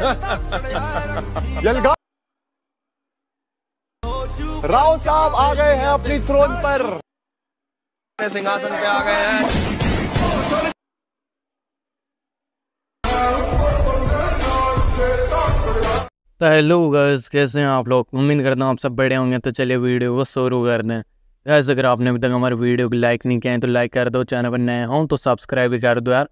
राव साहब आ गए हैं अपनी थ्रोन पर सिंहासन पे आ गए हैं तो हेलो गर्स कैसे हैं आप लोग उम्मीद करता हूँ आप सब बड़े होंगे तो चलिए वीडियो को शुरू कर दें गैस अगर आपने अभी तक हमारे वीडियो को लाइक नहीं किया है तो लाइक कर दो चैनल पर नए हों तो सब्सक्राइब भी कर दो यार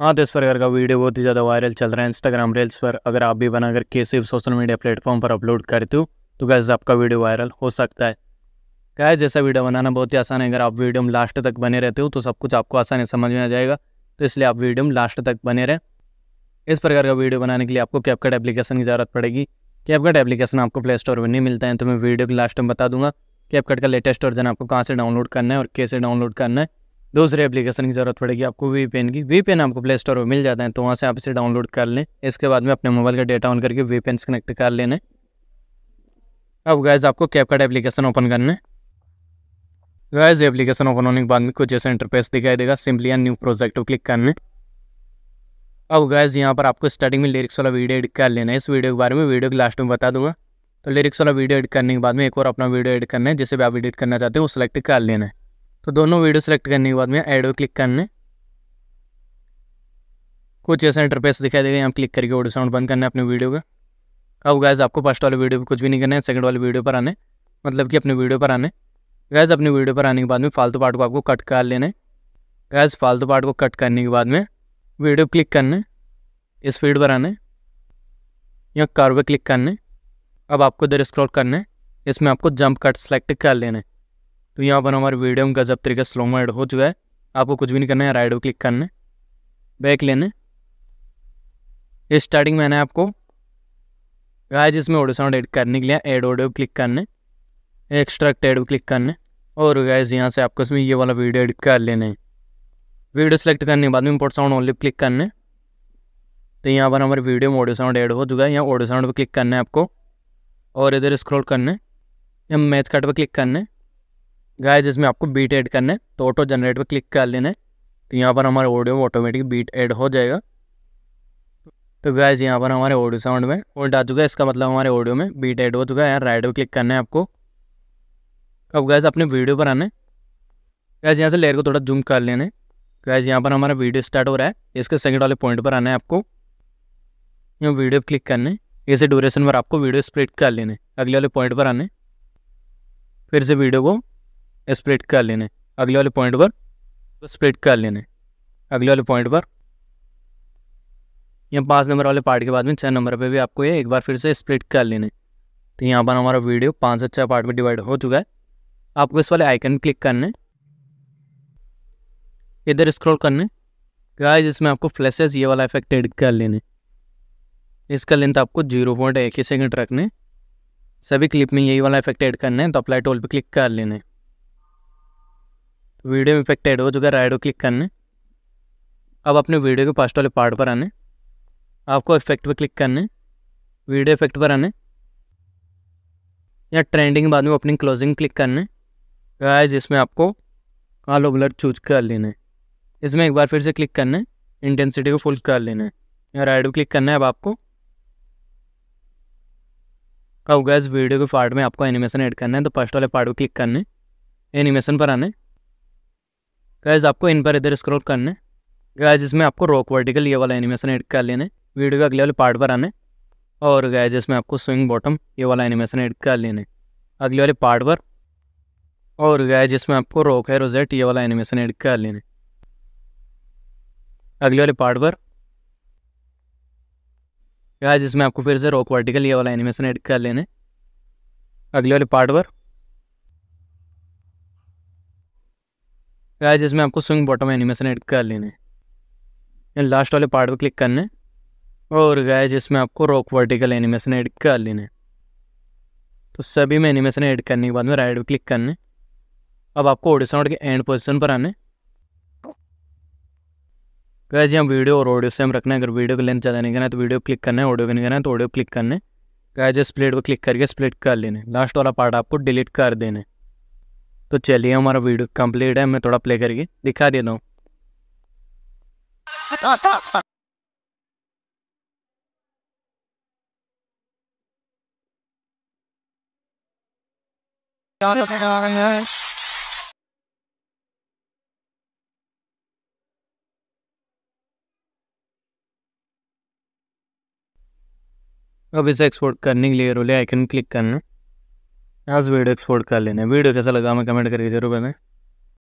हाँ तो इस प्रकार का वीडियो बहुत ही ज़्यादा वायरल चल रहा है इंस्टाग्राम रील्स पर अगर आप भी बनाकर के सिर्फ सोशल मीडिया प्लेटफॉर्म पर अपलोड करते हो तो गैस आपका वीडियो वायरल हो सकता है गैस जैसा वीडियो बनाना बहुत ही आसान है अगर आप वीडियो में लास्ट तक बने रहते हो तो सब कुछ आपको आसानी समझ में आ जाएगा तो इसलिए आप वीडियो में लास्ट तक बने रहें इस प्रकार का वीडियो बनाने के लिए आपको कैपकट एप्लीकेशन की ज़रूरत पड़ेगी कैपकट एप्लीकेशन आपको प्ले स्टोर में नहीं मिलता है तो मैं वीडियो के लास्ट में बता दूंगा कैपकट का लेटेस्ट वर्जन आपको कहाँ से डाउनलोड करना है और कैसे डाउनलोड करना है दूसरे एप्लीकेशन की ज़रूरत पड़ेगी आपको वी पेन की वी पेन आपको प्ले स्टोर पर मिल जाता है तो वहाँ से आप इसे डाउनलोड कर लें इसके बाद में अपने मोबाइल का डेटा ऑन करके वी पेन से कनेक्ट कर लेना अब गैज़ आपको कैपकार्ड एप्लीकेशन ओपन करना है गैज़ एप्लीकेशन ओपन होने के बाद में कुछ ऐसा इंटरफेस दिखाई देगा सिंपली न्यू प्रोजेक्ट को क्लिक करना अब गैज़ यहाँ पर आपको स्टार्टिंग में लिरिक्स वाला वीडियो एडिट कर लेना है इस वीडियो के बारे में वीडियो के लास्ट में बता दूंगा तो लिरिक्स वाला वीडियो एडिट करने के बाद में एक और अपना वीडियो एडिट करना है जिसे भी आप एडिट करना चाहते हो सेलेक्ट सिलेक्ट कर लेना है तो दोनों वीडियो सेलेक्ट करने के बाद में एडो क्लिक करने कुछ ऐसा इंटरफेस दिखाई देगा यहाँ क्लिक करके ऑडियो साउंड बंद करना है अपने वीडियो का अब गैस आपको फर्स्ट वाले वीडियो पर कुछ भी नहीं करना है सेकंड वाले वीडियो पर आने मतलब कि अपने वीडियो पर आने गैस अपने वीडियो पर आने के बाद में फालतू पार्ट को आपको कट कर लेना है गैस फालतू पार्ट को कट करने के बाद में वीडियो क्लिक करने इस फीड पर आने या कार्व क्लिक करने अब आपको इधर स्क्रॉल करने इसमें आपको जंप कट सेलेक्ट कर लेना है तो यहाँ पर हमारे वीडियो में गजब तरीके स्लो में एड हो चुका है आपको कुछ भी नहीं करना है राइट क्लिक करना है बैक लेने स्टार्टिंग मैंने आपको गाइस इसमें ऑडियो साउंड एड करने के लिए एड ऑडियो क्लिक करने एक्सट्रैक्ट एड क्लिक करने और गायज यहाँ से आपको इसमें ये वाला वीडियो एडिट कर लेना है वीडियो सेलेक्ट करने के बाद में इम्पोर्ट साउंड ओनली क्लिक करने तो यहाँ पर हमारे वीडियो में ऑडियो साउंड ऐड हो चुका है यहाँ ऑडियो साउंड पर क्लिक करना है आपको और इधर स्क्रॉल करने या मैच कार्ड पर क्लिक करने गाइज इसमें आपको बीट ऐड करना है तो ऑटो जनरेट पर क्लिक कर लेना है तो यहाँ पर हमारे ऑडियो में ऑटोमेटिक बीट ऐड हो जाएगा तो गाइज यहाँ पर हमारे ऑडियो साउंड में वोल्ट आ चुका है इसका मतलब हमारे ऑडियो में बीट ऐड हो चुका है यहाँ राइट पर क्लिक करना है आपको अब गाइज अपने वीडियो पर आना है गैस यहाँ से लेयर को थोड़ा जूम कर लेना है गैस यहाँ पर हमारा वीडियो स्टार्ट हो रहा है इसके सेकंड वाले पॉइंट पर आना है आपको यहाँ वीडियो पर क्लिक करना है इसे ड्यूरेशन पर आपको वीडियो स्प्लिट कर लेना है अगले वाले पॉइंट पर आने फिर से वीडियो को स्प्लिट कर लेने अगले वाले पॉइंट पर तो स्प्लिट कर लेने अगले वाले पॉइंट पर यहाँ पाँच नंबर वाले पार्ट के बाद में छः नंबर पे भी आपको ये एक बार फिर से स्प्लिट कर लेने तो यहाँ पर हमारा वीडियो पाँच से छः पार्ट में डिवाइड हो चुका है आपको इस वाले आइकन क्लिक करने इधर स्क्रॉल करने गाइस इसमें आपको फ्लैशेस ये वाला इफेक्ट एड कर लेने इसका लेंथ आपको जीरो पॉइंट एक ही सेकेंड रखने सभी क्लिप में यही वाला इफेक्ट एड करना है तो अप्लाई टोल पे क्लिक कर लेने वीडियो में इफेक्ट ऐड हो चुका है राइट क्लिक करने अब अपने वीडियो के पास्ट वाले पार्ट पर आने आपको इफेक्ट पर क्लिक करने वीडियो इफेक्ट पर आने या ट्रेंडिंग बाद में अपनी क्लोजिंग क्लिक करने गाइस इसमें आपको आल ओवलर चूज कर लेना है इसमें एक बार फिर से क्लिक करना है इंटेंसिटी को फुल कर लेना है या राइट क्लिक करना है अब आपको अब गैस वीडियो के पार्ट में आपको एनिमेशन ऐड करना है तो फर्स्ट वाले पार्ट को क्लिक करने एनिमेशन पर आने गैज़ आपको इन पर इधर स्क्रॉल करना है गैज़ इसमें आपको रॉक वर्टिकल ये वाला एनिमेशन एड कर लेना है वीडियो के अगले वाले पार्ट पर आना है और गैज इसमें आपको स्विंग बॉटम ये वाला एनिमेशन एड कर लेना है अगले वाले पार्ट पर और गैज इसमें आपको रॉक है रोजेट ये वाला एनिमेशन एड कर लेना है अगले वाले पार्ट पर गैज इसमें आपको फिर से रॉक वर्टिकल ये वाला एनिमेशन एड कर लेना है अगले वाले पार्ट पर गाइस इसमें आपको स्विंग बॉटम एनिमेशन एड कर लेने हैं लास्ट वाले पार्ट पर क्लिक करने और गाइस इसमें आपको रॉक वर्टिकल एनिमेशन एड कर लेने तो सभी में एनिमेशन एड करने के बाद में राइट पर क्लिक करने अब आपको ऑडियो साउंड के एंड पोजिशन पर आने गैस यहाँ वीडियो और ऑडियो सेम रखना है अगर वीडियो का लेंथ ज़्यादा नहीं करना है तो वीडियो क्लिक करना है ऑडियो का नहीं करना है तो ऑडियो क्लिक करने गैस स्प्लिट पर क्लिक करके स्प्लिट कर लेने लास्ट वाला पार्ट आपको डिलीट कर देने तो चलिए हमारा वीडियो कंप्लीट है मैं थोड़ा प्ले करके दिखा देता हूँ अब इसे एक्सपोर्ट करने के लिए रोले आइकन क्लिक करना आज वीडियो एक्सपोर्ट कर लेने वीडियो कैसा लगा हमें कमेंट करके जरूर बताएं